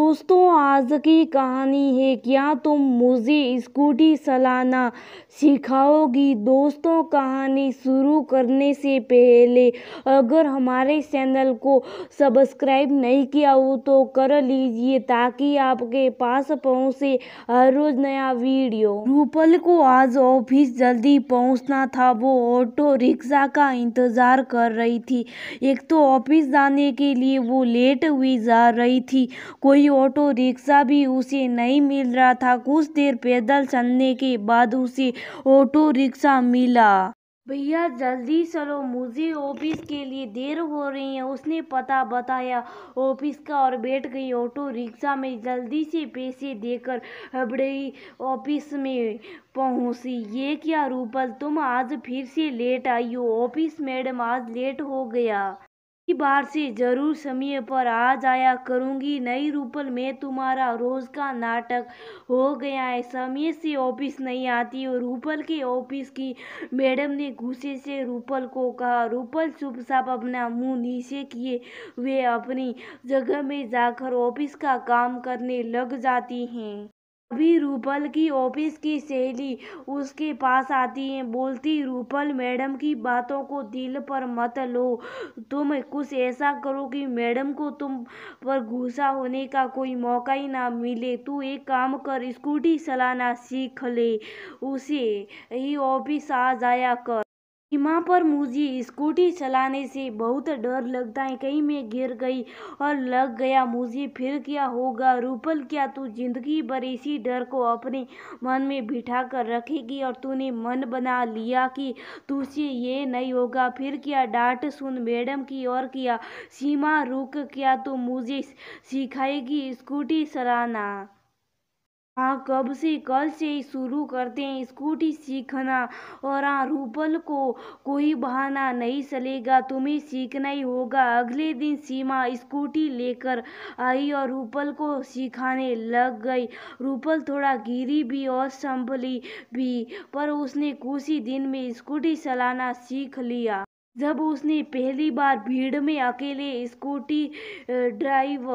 दोस्तों आज की कहानी है क्या तुम मुझे स्कूटी चलाना सिखाओगी दोस्तों कहानी शुरू करने से पहले अगर हमारे चैनल को सब्सक्राइब नहीं किया हो तो कर लीजिए ताकि आपके पास पहुंचे हर रोज नया वीडियो रूपल को आज ऑफिस जल्दी पहुंचना था वो ऑटो रिक्शा का इंतज़ार कर रही थी एक तो ऑफिस जाने के लिए वो लेट हुई जा रही थी कोई कोई ऑटो रिक्शा भी उसे नहीं मिल रहा था कुछ देर पैदल चलने के बाद उसे ऑटो रिक्शा मिला भैया जल्दी चलो मुझे ऑफिस के लिए देर हो रही है उसने पता बताया ऑफिस का और बैठ गई ऑटो रिक्शा में जल्दी से पैसे देकर हबड़ई ऑफिस में पहुंची ये क्या रूपल तुम आज फिर से लेट आई हो ऑफिस मैडम आज लेट हो गया बार से जरूर समय पर आ जाया करूँगी नई रूपल में तुम्हारा रोज का नाटक हो गया है समय से ऑफिस नहीं आती और रूपल के ऑफिस की मैडम ने गुस्से से रूपल को कहा रूपल चुप साप अपना मुंह नीचे किए वे अपनी जगह में जाकर ऑफिस का काम करने लग जाती हैं तभी रूपल की ऑफिस की सहेली उसके पास आती है बोलती रूपल मैडम की बातों को दिल पर मत लो तुम कुछ ऐसा करो कि मैडम को तुम पर गुस्सा होने का कोई मौका ही ना मिले तू एक काम कर स्कूटी चलाना सीख ले उसे ही ऑफिस आ जाया कर सीमा पर मुझे स्कूटी चलाने से बहुत डर लगता है कहीं मैं गिर गई और लग गया मुझे फिर क्या होगा रूपल क्या तू जिंदगी भर इसी डर को अपने मन में बिठा कर रखेगी और तूने मन बना लिया कि तुझसे ये नहीं होगा फिर क्या डांट सुन मैडम की और किया सीमा रुक क्या तू मुझे सिखाएगी स्कूटी चलाना हाँ कब से कल से ही शुरू करते हैं स्कूटी सीखना और हाँ रूपल को कोई बहाना नहीं चलेगा तुम्हें सीखना ही होगा अगले दिन सीमा स्कूटी लेकर आई और रूपल को सिखाने लग गई रूपल थोड़ा गिरी भी और संभली भी पर उसने कुछ ही दिन में स्कूटी चलाना सीख लिया जब उसने पहली बार भीड़ में अकेले स्कूटी ड्राइव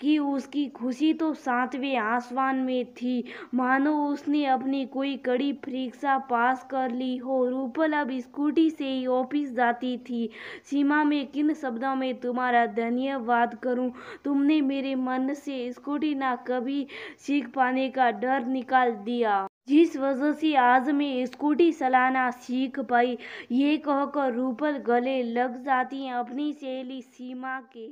की उसकी खुशी तो सातवें आसमान में थी मानो उसने अपनी कोई कड़ी परीक्षा पास कर ली हो रूपल अब स्कूटी से ही ऑफिस जाती थी सीमा में किन शब्दों में तुम्हारा धन्यवाद करूं तुमने मेरे मन से स्कूटी ना कभी सीख पाने का डर निकाल दिया जिस वजह से आज मैं स्कूटी चलाना सीख पाई ये कहकर रूपल गले लग जाती हैं अपनी सहेली सीमा के